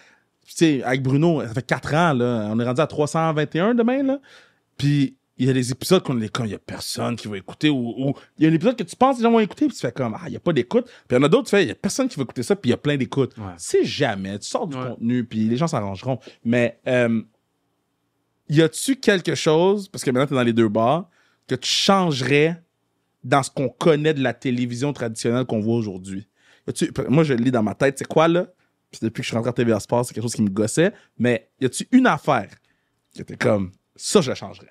tu sais, avec Bruno, ça fait quatre ans, là, on est rendu à 321 demain, là. Puis il y a des épisodes qu'on est comme, il y a personne qui va écouter, ou, il y a un épisode que tu penses que les gens vont écouter, puis tu fais comme, ah, il n'y a pas d'écoute. Puis il y en a d'autres, tu fais, il y a personne qui va écouter ça, puis il y a plein d'écoutes. C'est jamais, tu sors du contenu, puis les gens s'arrangeront. Mais, euh, y a-tu quelque chose, parce que maintenant tu es dans les deux bars, que tu changerais dans ce qu'on connaît de la télévision traditionnelle qu'on voit aujourd'hui? Moi, je lis dans ma tête, c'est quoi là? depuis que je suis rentré à TVA Sports, c'est quelque chose qui me gossait. Mais y a-tu une affaire qui était comme ça, je la changerais?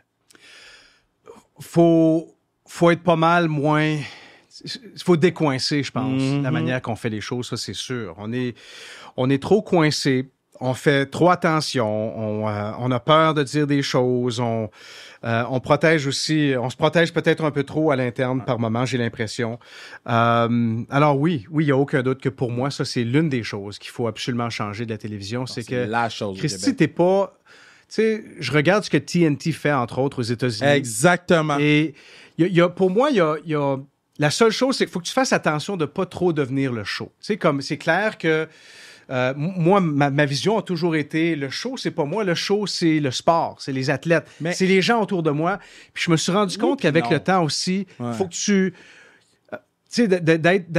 faut, faut être pas mal moins. Il faut décoincer, je pense, mm-hmm. la manière qu'on fait les choses, ça c'est sûr. On est, on est trop coincé, on fait trop attention, on, euh, on a peur de dire des choses, on, euh, on protège aussi, on se protège peut-être un peu trop à l'interne par moment, j'ai l'impression. Euh, alors oui, oui, il n'y a aucun doute que pour moi, ça c'est l'une des choses qu'il faut absolument changer de la télévision, c'est que la Christy, t'es pas sais, je regarde ce que TNT fait, entre autres, aux États-Unis. Exactement. Et il y a, pour moi, il y a, La seule chose, c'est qu'il faut que tu fasses attention de pas trop devenir le show. Tu sais, comme, c'est clair que. Euh, moi, ma, vision a toujours été le show, c'est pas moi, le show, c'est le sport, c'est les athlètes, c'est les gens autour de moi. Puis je me suis rendu compte qu'avec le temps aussi, il faut que tu. Euh, tu sais, d'être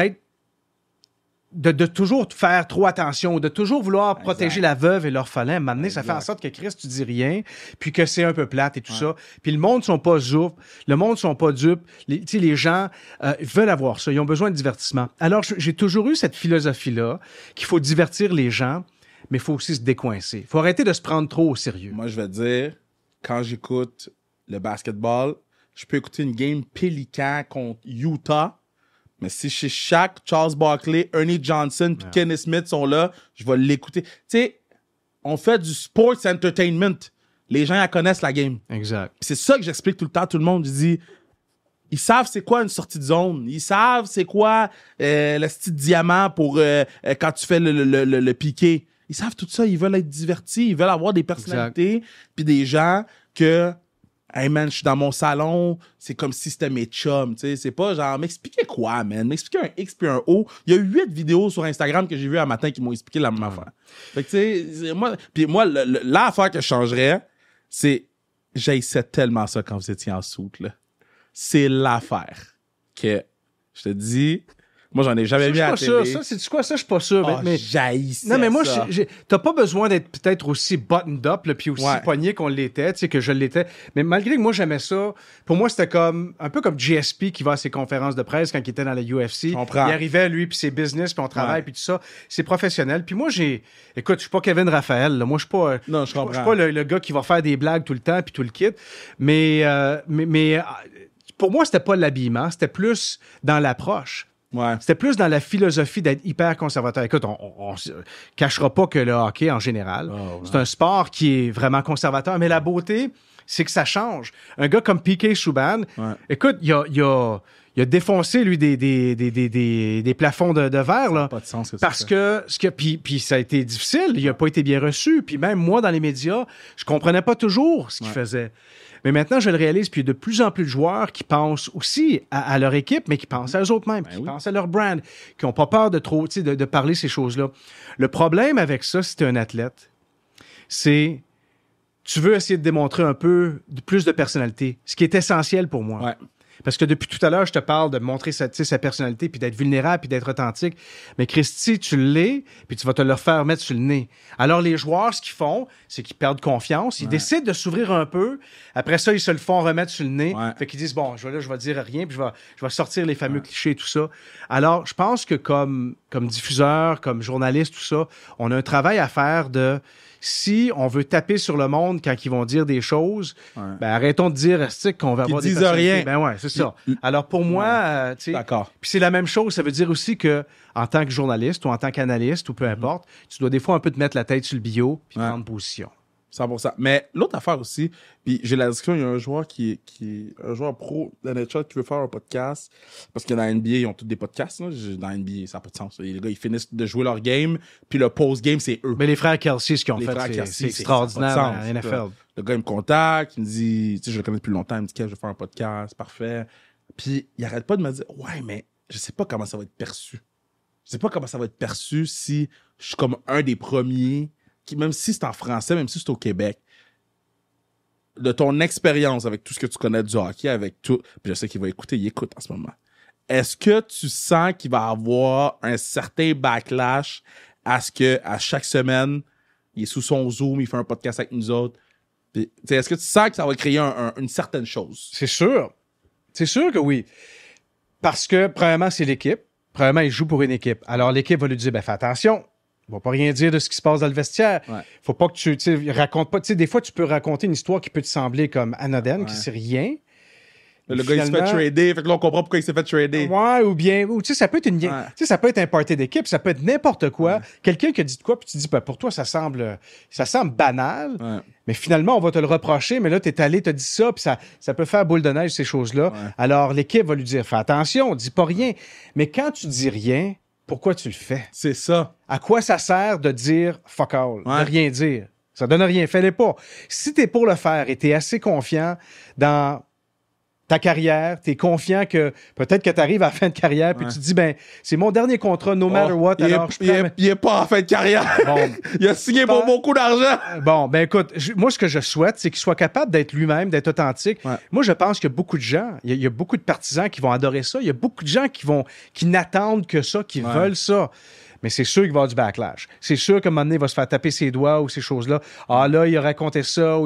de, toujours faire trop attention, de toujours vouloir protéger la veuve et l'orphelin, m'amener, ça fait en sorte que Christ, tu dis rien, puis que c'est un peu plate et tout ça. Puis le monde sont pas dupes, le monde sont pas dupes. Les, les gens euh, veulent avoir ça, ils ont besoin de divertissement. Alors, j'ai toujours eu cette philosophie-là qu'il faut divertir les gens, mais il faut aussi se décoincer. faut arrêter de se prendre trop au sérieux. Moi, je vais dire, quand j'écoute le basketball, je peux écouter une game Pelican contre Utah mais si chez Shaq, Charles Barkley, Ernie Johnson, puis ah. Kenny Smith sont là, je vais l'écouter. Tu sais, on fait du sports entertainment. Les gens, ils connaissent la game. Exact. c'est ça que j'explique tout le temps à tout le monde. Je dis, ils savent c'est quoi une sortie de zone. Ils savent c'est quoi euh, le style diamant pour euh, euh, quand tu fais le, le, piqué. Ils savent tout ça. Ils veulent être divertis. Ils veulent avoir des personnalités puis des gens que Hey man, je suis dans mon salon, c'est comme si c'était mes chums, tu sais. C'est pas genre, m'expliquer quoi, man? M'expliquer un X puis un O. Il y a huit vidéos sur Instagram que j'ai vues un matin qui m'ont expliqué la même affaire. Fait tu sais, moi, puis moi, l'affaire que je changerais, c'est, j'haïssais tellement ça quand vous étiez en soute, C'est l'affaire que, je te dis, moi, j'en ai jamais vu mis à la télé. Ça, c'est quoi ça? Je suis pas sûr. Oh, mais, ah, Non, mais moi, t'as pas besoin d'être peut-être aussi buttoned up, puis aussi poigné qu'on l'était, tu sais, que je l'étais. Mais malgré que moi, j'aimais ça, pour moi, c'était comme un peu comme GSP qui va à ses conférences de presse quand il était dans la UFC. On il arrivait, lui, puis ses business, puis on travaille, puis tout ça. C'est professionnel. Puis moi, j'ai. Écoute, je suis pas Kevin Raphaël. Moi, je suis pas. Euh, non, je comprends. suis pas le, gars qui va faire des blagues tout le temps, puis tout le kit. Mais, euh, mais, mais euh, pour moi, c'était pas l'habillement, c'était plus dans l'approche. C'était plus dans la philosophie d'être hyper conservateur. Écoute, on, ne cachera pas que le hockey en général, ah, c'est un sport qui est vraiment conservateur, mais la beauté, c'est que ça change. Un gars comme Piquet Schuban écoute, il a, défoncé, lui, des, des, plafonds de, de verre. Là, pas de sens parce que, ce que puis, ça a été difficile, il n'a pas été bien reçu. Puis même moi, dans les médias, je comprenais pas toujours ce qu'il faisait. Mais maintenant, je le réalise, puis il y a de plus en plus de joueurs qui pensent aussi à, leur équipe, mais qui pensent à eux-mêmes, ben qui pensent à leur brand, qui n'ont pas peur de trop, de, de parler ces choses-là. Le problème avec ça, si tu es un athlète, c'est tu veux essayer de démontrer un peu plus de personnalité, ce qui est essentiel pour moi. Ouais. Parce que depuis tout à l'heure, je te parle de montrer sa, personnalité, puis d'être vulnérable, puis d'être authentique. Mais Christy, tu l'es, puis tu vas te le faire mettre sur le nez. Alors, les joueurs, ce qu'ils font, c'est qu'ils perdent confiance. Ils décident de s'ouvrir un peu. Après ça, ils se le font remettre sur le nez. Fait qu'ils disent, bon, je vais je dire rien, puis je vais, je sortir les fameux clichés et tout ça. Alors, je pense que comme, comme diffuseur, comme journaliste, tout ça, on a un travail à faire de si on veut taper sur le monde quand ils vont dire des choses, ben, arrêtons de dire qu'on va avoir des disent rien. Ben ouais, c'est ça. Alors pour moi, euh, Puis c'est la même chose. Ça veut dire aussi que en tant que journaliste ou en tant qu'analyste ou peu mm-hmm. importe, tu dois des fois un peu te mettre la tête sur le bio puis prendre position ça. Mais l'autre affaire aussi, puis j'ai la discussion, il y a un joueur qui, qui un joueur pro de NetShot qui veut faire un podcast, parce que dans la NBA, ils ont tous des podcasts, là. dans la NBA, ça n'a pas de sens. Les gars, ils finissent de jouer leur game, puis le post-game, c'est eux. Mais les frères Kelsey, ce qu'ils ont fait, c'est extraordinaire hein, Le gars, il me contacte, il me dit, tu sais, je le connais depuis longtemps, il me dit, je vais faire un podcast, parfait. Puis il arrête pas de me dire, ouais, mais je sais pas comment ça va être perçu. Je sais pas comment ça va être perçu si je suis comme un des premiers même si c'est en français, même si c'est au Québec, de ton expérience avec tout ce que tu connais du hockey, avec tout. Puis je sais qu'il va écouter, il écoute en ce moment. Est-ce que tu sens qu'il va avoir un certain backlash à ce que à chaque semaine, il est sous son Zoom, il fait un podcast avec nous autres? Est-ce que tu sens que ça va créer une certaine chose? C'est sûr. C'est sûr que oui. Parce que, premièrement, c'est l'équipe. Premièrement, il joue pour une équipe. Alors, l'équipe va lui dire, ben, fais attention, ne va pas rien dire de ce qui se passe dans le vestiaire. ne Faut pas que tu racontes pas. des fois, tu peux raconter une histoire qui peut te sembler comme anodine, qui c'est rien. Le gars, il s'est fait trader. Fait là, on comprend pourquoi il s'est fait trader. Ouais, ou bien, ou tu sais, ça peut être une, ça peut être un party d'équipe, ça peut être n'importe quoi. Quelqu'un qui a dit quoi, puis tu dis, ben, pour toi, ça semble, ça semble banal, mais finalement, on va te le reprocher, mais là, tu es allé, as dit ça, puis ça, ça peut faire boule de neige, ces choses-là. Alors, l'équipe va lui dire, fais attention, dis pas rien. Mais quand tu dis rien, pourquoi tu le fais? C'est ça. À quoi ça sert de dire fuck all, de rien dire? Ça donne rien, fais le pas. Si t'es pour le faire et t'es assez confiant dans ta carrière, tu es confiant que peut-être que tu arrives à fin de carrière, puis tu te dis, ben, c'est mon dernier contrat, no matter oh, what. Il, alors, je il est pas en fin de carrière. il a signé pour beaucoup d'argent. Bon, ben écoute, moi, ce que je souhaite, c'est qu'il soit capable d'être lui-même, d'être authentique. Moi, je pense qu'il y a beaucoup de gens, il y, a, beaucoup de partisans qui vont adorer ça. Il y a beaucoup de gens qui vont, qui n'attendent que ça, qui veulent ça mais c'est sûr qu'il va y avoir du backlash. C'est sûr qu'à un moment donné, il va se faire taper ses doigts ou ces choses-là. Ah là, il a raconté ça.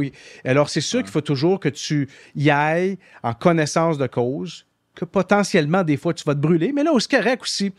Alors, c'est sûr qu'il faut toujours que tu y ailles en connaissance de cause, que potentiellement, des fois, tu vas te brûler. Mais là, au correct aussi.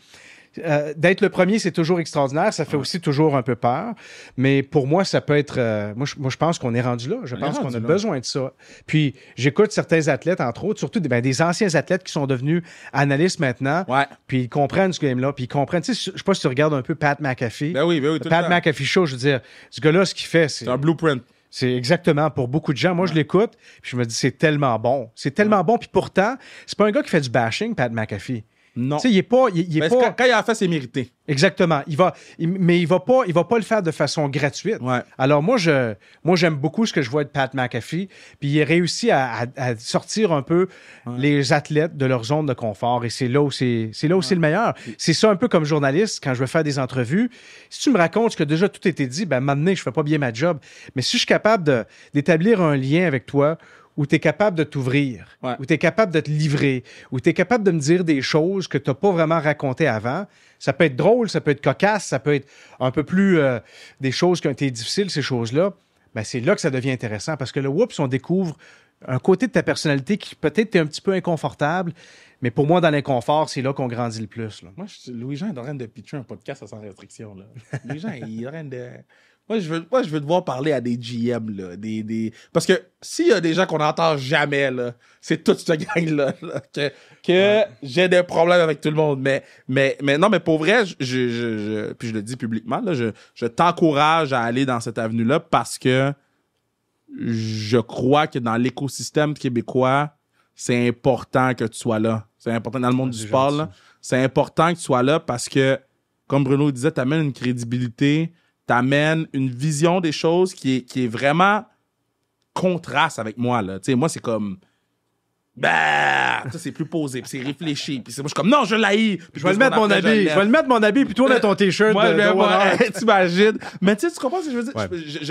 Euh, d'être le premier, c'est toujours extraordinaire. Ça fait aussi toujours un peu peur. Mais pour moi, ça peut être. Euh, moi, je, pense qu'on est rendu là. Je pense qu'on a besoin de ça. Puis, j'écoute certains athlètes, entre autres, surtout des ben, anciens athlètes qui sont devenus analystes maintenant. Puis, ils comprennent ce game-là. Puis, ils comprennent. Tu sais, je sais pas si tu regardes un peu Pat McAfee. Ben oui, ben oui, Pat McAfee Show, je veux dire, ce gars-là, ce qu'il fait, c'est. un blueprint. C'est exactement pour beaucoup de gens. Moi, je l'écoute, puis je me dis, c'est tellement bon. C'est tellement bon. Puis pourtant, c'est pas un gars qui fait du bashing, Pat McAfee. Non. Tu sais, il est pas. Il, est Quand, il a fait, c'est mérité. Exactement. Il va, mais il va pas, il va pas le faire de façon gratuite. Alors moi, je, moi j'aime beaucoup ce que je vois de Pat McAfee. Puis il a réussi à, sortir un peu les athlètes de leur zone de confort. Et c'est là où c'est, le meilleur. C'est ça un peu comme journaliste quand je veux faire des entrevues. Si tu me racontes que déjà tout a été dit, ben maintenant je fais pas bien ma job. Mais si je suis capable d'établir un lien avec toi où tu es capable de t'ouvrir, où tu es capable de te livrer, où tu es capable de me dire des choses que tu n'as pas vraiment racontées avant. Ça peut être drôle, ça peut être cocasse, ça peut être un peu plus euh, des choses qui ont été difficiles, ces choses-là. Ben, c'est là que ça devient intéressant parce que là, whoops, on découvre un côté de ta personnalité qui peut-être est un petit peu inconfortable, mais pour moi, dans l'inconfort, c'est là qu'on grandit le plus. Moi, Louis-Jean est en train de pitcher un podcast sans restriction. Louis-Jean, il est en de. Moi, je veux, devoir parler à des GM, là. Parce que s'il y a des gens qu'on n'entend jamais, là, c'est toute cette gang-là, que, j'ai des problèmes avec tout le monde. Mais, mais, mais non, mais pour vrai, je, puis je le dis publiquement, là, je, je t'encourage à aller dans cette avenue-là parce que je crois que dans l'écosystème québécois, c'est important que tu sois là. C'est important dans le monde du sport, là. C'est important que tu sois là parce que, comme Bruno disait, tu amènes une crédibilité t'amènes une vision des choses qui est, qui est vraiment contraste avec moi, là. Tu moi, c'est comme... Bah, ça c'est plus posé, c'est réfléchi, puis c'est moi je suis comme non, je l'haïs. Je vais le mettre mon habit, je vais le mettre mon habit, puis toi là ton euh, t-shirt. de, ben, t'imagines. Mais tu sais, tu comprends ce que je veux dire.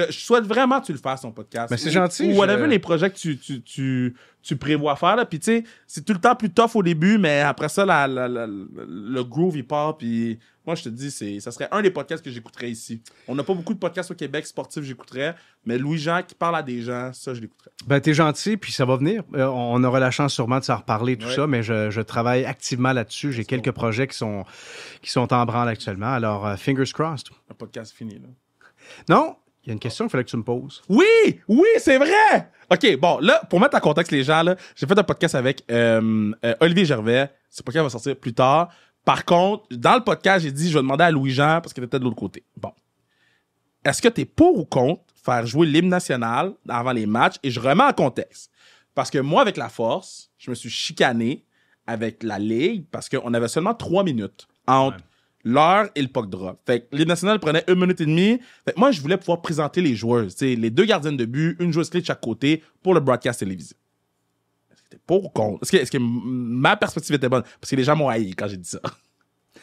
Je, souhaite vraiment que tu le fasses ton podcast. Mais c'est gentil. Ou whatever les projets que tu, tu, tu prévois faire. Là. Puis tu sais, c'est tout le temps plus tough au début, mais après ça, le groove, il part. Puis moi, je te dis, c'est, ça serait un des podcasts que j'écouterais ici. On n'a pas beaucoup de podcasts au Québec sportifs, j'écouterais. Mais Louis-Jean qui parle à des gens, ça, je l'écouterais. Ben, t'es gentil, puis ça va venir. Euh, on aura la chance sûrement de s'en reparler, tout ça, mais je, travaille activement là-dessus. J'ai quelques projets qui sont, qui sont en branle actuellement. Alors, euh, fingers crossed. Un podcast fini, là. Non, il y a une question qu'il fallait que tu me poses. Oui! Oui, c'est vrai! OK, bon, là, pour mettre en contexte les gens, j'ai fait un podcast avec euh, euh, Olivier Gervais. C'est pas qu'il va sortir plus tard. Par contre, dans le podcast, j'ai dit, je vais demander à Louis-Jean parce qu'il était de l'autre côté. Bon. Est-ce que tu es pour ou contre faire jouer l'hymne national avant les matchs? Et je remets en contexte. Parce que moi, avec la force, je me suis chicané avec la Ligue parce qu'on avait seulement trois minutes entre l'heure et le puck drop. Fait que Ligue nationale prenait une minute et demie. Fait que moi, je voulais pouvoir présenter les joueurs. sais, les deux gardiennes de but, une joueuse clé de chaque côté pour le broadcast télévisé. Est-ce que pas Est-ce que, ma perspective était bonne? Parce que les gens m'ont haï quand j'ai dit ça.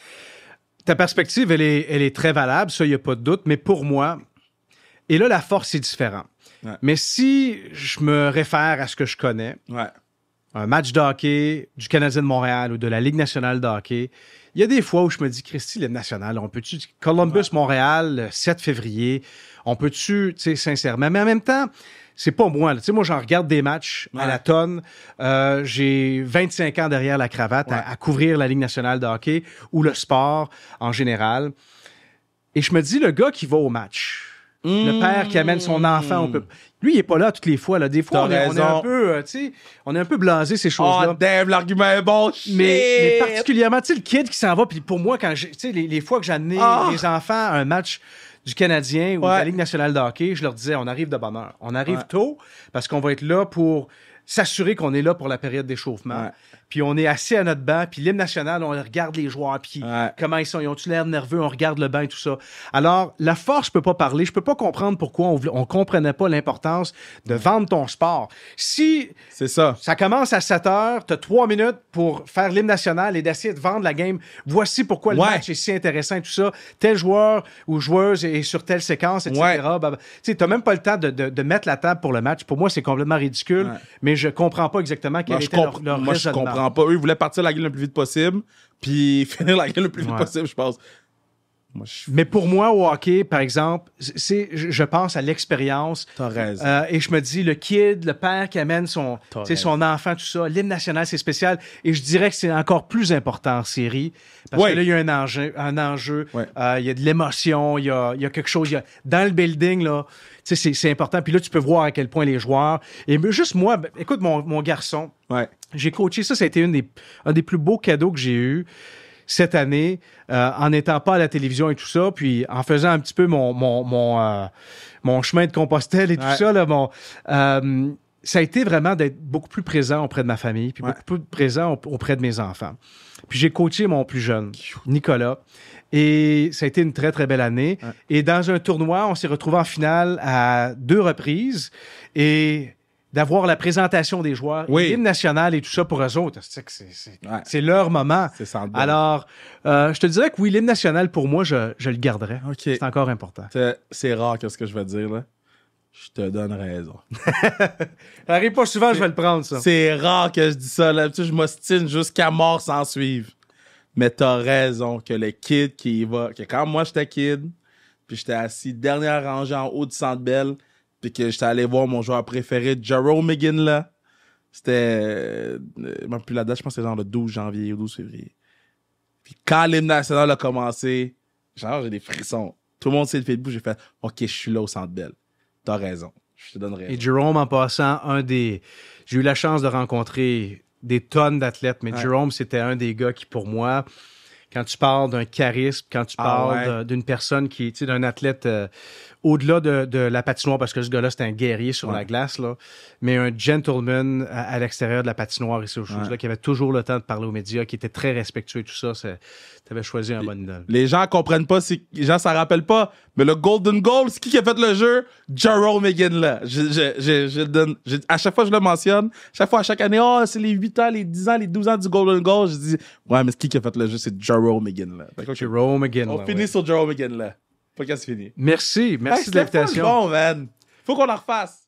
Ta perspective, elle est, très valable, ça, il n'y a pas de doute. Mais pour moi, et là, la force est différente. Mais si je me réfère à ce que je connais, un match de hockey du Canadien de Montréal ou de la Ligue nationale de hockey, il y a des fois où je me dis, Christy, le national, on peut-tu, Columbus, Montréal, 7 février, on peut-tu, tu sais, sincèrement, mais en même temps, c'est pas moi. Tu sais, moi, j'en regarde des matchs à la tonne. Euh, j'ai 25 ans derrière la cravate à, à, couvrir la Ligue nationale de hockey ou le sport en général. Et je me dis, le gars qui va au match, le hmm. père qui amène son enfant, au peut... lui, il est pas là toutes les fois. Là. Des fois, on est, un peu, euh, on est un peu blasé ces choses-là. Oh, l'argument est bon. Mais, particulièrement, tu le kid qui s'en va. Puis pour moi, quand tu sais, les, les, fois que j'amenais ah. les enfants à un match du Canadien ou de la Ligue nationale de hockey, je leur disais, on arrive de bonne heure. On arrive tôt parce qu'on va être là pour s'assurer qu'on est là pour la période d'échauffement puis on est assis à notre banc, puis l'hymne national, on regarde les joueurs, puis comment ils sont, ils ont-tu l'air nerveux, on regarde le banc et tout ça. Alors, la force, je peux pas parler, je peux pas comprendre pourquoi on, on comprenait pas l'importance de vendre ton sport. Si c'est ça. ça commence à 7 heures, tu as 3 minutes pour faire l'hymne national et d'essayer de vendre la game, voici pourquoi le match est si intéressant et tout ça, tel joueur ou joueuse est sur telle séquence, etc. tu n'as même pas le temps de, mettre la table pour le match. Pour moi, c'est complètement ridicule, mais je comprends pas exactement quel était leur, raisonnement ils voulaient partir la gueule le plus vite possible, puis finir la gueule le plus vite possible, je pense. Mais pour moi, au hockey, par exemple, c'est, je pense à l'expérience. Euh, et je me dis, le kid, le père qui amène son, son enfant, tout ça, l'hymne national, c'est spécial. Et je dirais que c'est encore plus important en série. Parce que là, il y a un enjeu. Euh, il y a de l'émotion, il y a, quelque chose. dans le building, là, c'est, important. Puis là, tu peux voir à quel point les joueurs. Et juste moi, écoute, mon, garçon, j'ai coaché ça, ça a été un des plus beaux cadeaux que j'ai eu cette année euh, en n'étant pas à la télévision et tout ça, puis en faisant un petit peu mon mon, euh, chemin de Compostelle et tout ça euh, ça a été vraiment d'être beaucoup plus présent auprès de ma famille, puis beaucoup plus présent auprès de mes enfants. Puis j'ai coaché mon plus jeune, Nicolas, et ça a été une très, très belle année. Et dans un tournoi, on s'est retrouvé en finale à deux reprises. Et d'avoir la présentation des joueurs, oui. l'hymne national et tout ça pour eux autres. C'est leur moment. Alors, euh, je te dirais que oui, l'hymne national, pour moi, je, le garderai. C'est encore important. C'est rare que ce que je vais dire, là. Je te donne raison. Arrive pas souvent, je vais le prendre, ça. C'est rare que je dis ça. Je m'ostine jusqu'à mort sans suivre. Mais as raison que le kid qui va, que quand moi j'étais kid, puis j'étais assis dernière rangée en haut du centre belle, puis que j'étais allé voir mon joueur préféré, Jerome là. C'était. Euh, plus la date, je pense que c'était genre le 12 janvier ou 12 février. Puis quand l'hymne national a commencé, genre, j'ai des frissons. Tout le monde s'est le debout, j'ai fait OK, je suis là au centre belle. T'as raison. Je te donne raison. Et Jerome, en passant, un des. J'ai eu la chance de rencontrer des tonnes d'athlètes, mais Jerome, c'était un des gars qui, pour moi, quand tu parles d'un charisme, quand tu ah parles d'une personne qui, tu sais, d'un athlète euh, au-delà de, la patinoire, parce que ce gars-là, c'était un guerrier sur la glace, là, mais un gentleman à, l'extérieur de la patinoire et ces choses, là, qui avait toujours le temps de parler aux médias, qui était très respectueux et tout ça. Tu avais choisi un bon idole. Les gens comprennent pas, si, les gens ne s'en rappellent pas, mais le Golden Goal, c'est qui qui a fait le jeu? Jerome là. Je, donne, à chaque fois, je le mentionne. Chaque fois, à chaque année, oh, c'est les 8 ans, les 10 ans, les 12 ans du Golden Goal. Je dis, ouais, mais c'est qui qui a fait le jeu? C'est Jerome Rome Again là. Okay. Jarrow Rome On là, finit sur Jarrow Again là. Podcast fini. Merci, merci hey, de l'invitation. Bon, man. Faut qu'on en refasse.